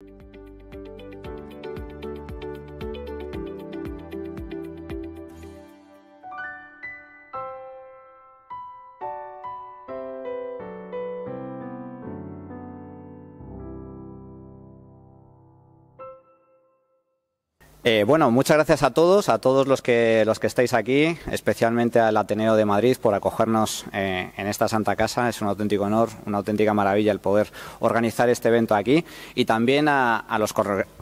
Thank you Eh, bueno, muchas gracias a todos, a todos los que, los que estáis aquí, especialmente al Ateneo de Madrid por acogernos eh, en esta Santa Casa. Es un auténtico honor, una auténtica maravilla el poder organizar este evento aquí y también a, los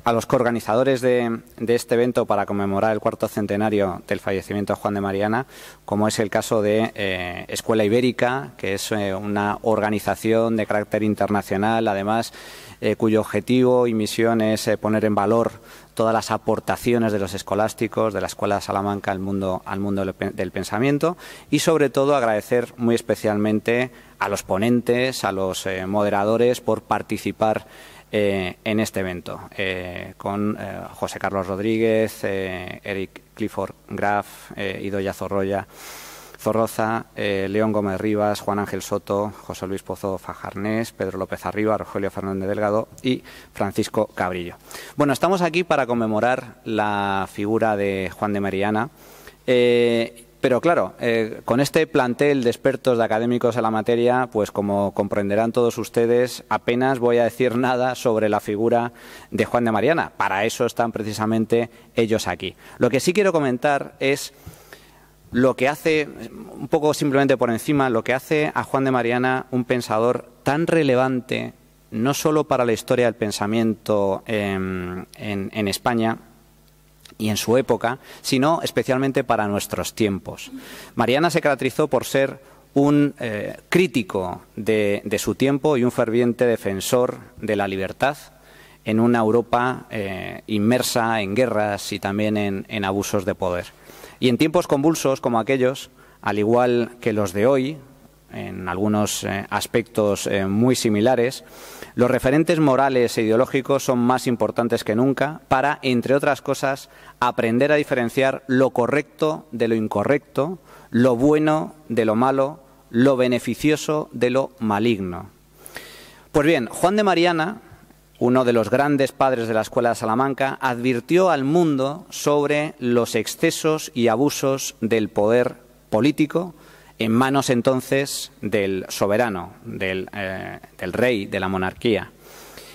a los coorganizadores de, este evento para conmemorar el cuarto centenario del fallecimiento de Juan de Mariana, como es el caso de eh, Escuela Ibérica, que es eh, una organización de carácter internacional, además, eh, cuyo objetivo y misión es poner en valor todas las aportaciones de los escolásticos de la Escuela de Salamanca al mundo, al mundo del pensamiento y, sobre todo, agradecer muy especialmente a los ponentes, a los moderadores por participar eh, en este evento, eh, con eh, José Carlos Rodríguez, Eric Clifford Graf, Idoya Zorroya. Zorroza, León Gómez Rivas, Juan Ángel Soto, José Luis Pozo Fajarnés, Pedro López Arriba, Rogelio Fernández Delgado y Francisco Cabrillo. Bueno, estamos aquí para conmemorar la figura de Juan de Mariana. Pero claro, eh, con este plantel de expertos, de académicos en la materia, pues como comprenderán todos ustedes, apenas voy a decir nada sobre la figura de Juan de Mariana. Para eso están precisamente ellos aquí. Lo que sí quiero comentar es lo que hace, un poco simplemente por encima, lo que hace a Juan de Mariana un pensador tan relevante, no solo para la historia del pensamiento em, en España, y en su época, sino especialmente para nuestros tiempos. Mariana se caracterizó por ser un eh, crítico de, su tiempo y un ferviente defensor de la libertad en una Europa eh, inmersa en guerras y también en abusos de poder. Y en tiempos convulsos como aquellos, al igual que los de hoy, en algunos eh, aspectos eh, muy similares, los referentes morales e ideológicos son más importantes que nunca para, entre otras cosas, aprender a diferenciar lo correcto de lo incorrecto, lo bueno de lo malo, lo beneficioso de lo maligno. Pues bien, Juan de Mariana, uno de los grandes padres de la Escuela de Salamanca, advirtió al mundo sobre los excesos y abusos del poder político, en manos entonces del soberano, eh, del, rey, de la monarquía.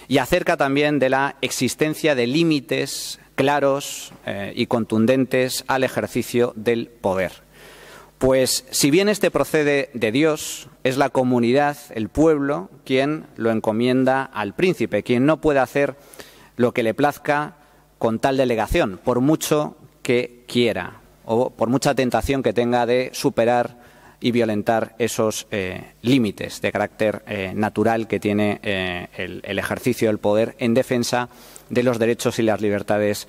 Y acerca también de la existencia de límites claros eh, y contundentes al ejercicio del poder. Pues si bien este procede de Dios, es la comunidad, el pueblo, quien lo encomienda al príncipe, quien no puede hacer lo que le plazca con tal delegación, por mucho que quiera o por mucha tentación que tenga de superar y violentar esos eh, límites de carácter eh, natural que tiene eh, el, el, ejercicio del poder en defensa de los derechos y las libertades,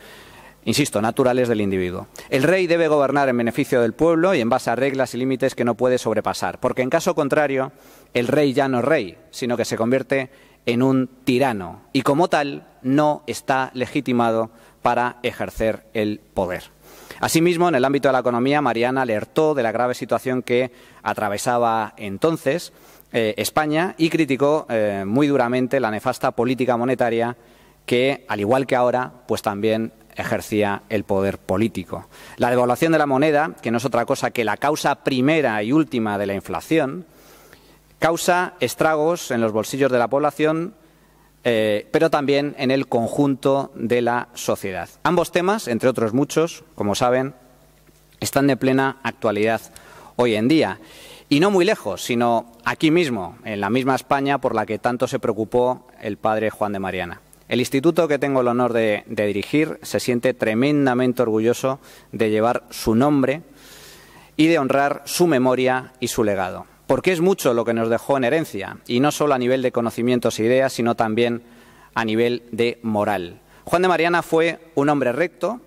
insisto, naturales del individuo. El rey debe gobernar en beneficio del pueblo y en base a reglas y límites que no puede sobrepasar, porque en caso contrario, el rey ya no es rey, sino que se convierte en un tirano y como tal no está legitimado para ejercer el poder. Asimismo, en el ámbito de la economía, Mariana alertó de la grave situación que atravesaba entonces eh, España y criticó eh, muy duramente la nefasta política monetaria que, al igual que ahora, pues también ejercía el poder político. La devaluación de la moneda, que no es otra cosa que la causa primera y última de la inflación, causa estragos en los bolsillos de la población eh, pero también en el conjunto de la sociedad. Ambos temas, entre otros muchos, como saben, están de plena actualidad hoy en día. Y no muy lejos, sino aquí mismo, en la misma España por la que tanto se preocupó el padre Juan de Mariana. El instituto que tengo el honor de dirigir se siente tremendamente orgulloso de llevar su nombre y de honrar su memoria y su legado porque es mucho lo que nos dejó en herencia, y no solo a nivel de conocimientos e ideas, sino también a nivel de moral. Juan de Mariana fue un hombre recto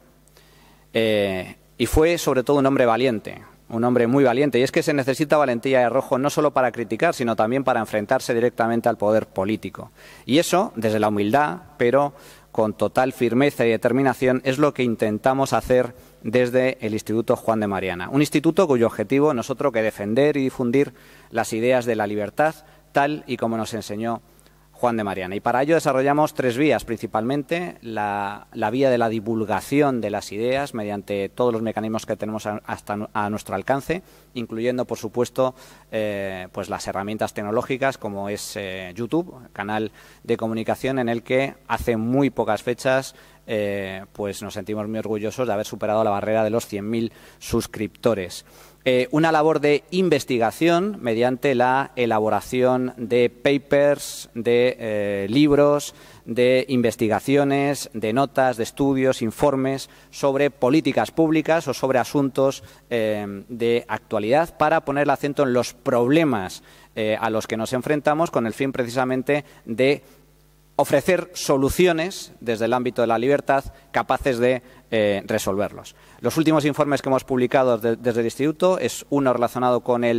eh, y fue sobre todo un hombre valiente, un hombre muy valiente. Y es que se necesita valentía y arrojo no solo para criticar, sino también para enfrentarse directamente al poder político. Y eso, desde la humildad, pero con total firmeza y determinación, es lo que intentamos hacer desde el Instituto Juan de Mariana. Un instituto cuyo objetivo no es otro que defender y difundir las ideas de la libertad, tal y como nos enseñó Juan de Mariana. Y para ello desarrollamos tres vías principalmente. La, vía de la divulgación de las ideas mediante todos los mecanismos que tenemos a, hasta a nuestro alcance, incluyendo, por supuesto, eh, pues las herramientas tecnológicas como es eh, YouTube, canal de comunicación en el que hace muy pocas fechas eh, pues nos sentimos muy orgullosos de haber superado la barrera de los 100.000 suscriptores. Eh, una labor de investigación mediante la elaboración de papers, de eh, libros, de investigaciones, de notas, de estudios, informes sobre políticas públicas o sobre asuntos de actualidad para poner el acento en los problemas a los que nos enfrentamos con el fin precisamente de ofrecer soluciones desde el ámbito de la libertad capaces de eh, resolverlos. Los últimos informes que hemos publicado desde el Instituto es uno relacionado con la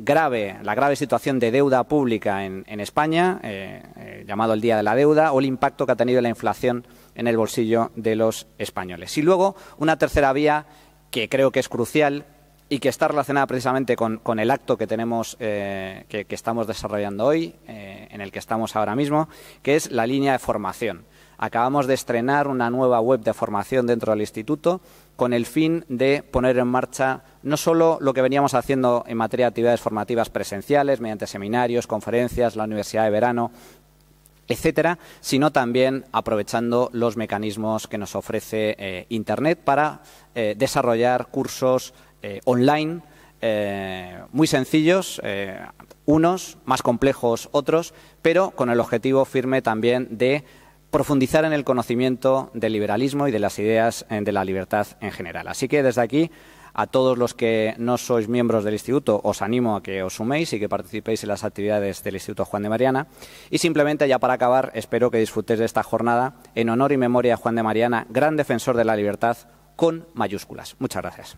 grave situación de deuda pública en, España, eh, eh, llamado el Día de la Deuda, o el impacto que ha tenido la inflación en el bolsillo de los españoles. Y luego, una tercera vía que creo que es crucial, y que está relacionada precisamente con, el acto que tenemos, eh, que, estamos desarrollando hoy, eh, en el que estamos ahora mismo, que es la línea de formación. Acabamos de estrenar una nueva web de formación dentro del instituto con el fin de poner en marcha no solo lo que veníamos haciendo en materia de actividades formativas presenciales, mediante seminarios, conferencias, la universidad de verano, etcétera, sino también aprovechando los mecanismos que nos ofrece eh, Internet para desarrollar cursos, eh, online, eh, muy sencillos, eh, unos más complejos otros, pero con el objetivo firme también de profundizar en el conocimiento del liberalismo y de las ideas de la libertad en general. Así que desde aquí, a todos los que no sois miembros del Instituto, os animo a que os suméis y que participéis en las actividades del Instituto Juan de Mariana. Y simplemente, ya para acabar, espero que disfrutéis de esta jornada en honor y memoria a Juan de Mariana, gran defensor de la libertad, con mayúsculas. Muchas gracias.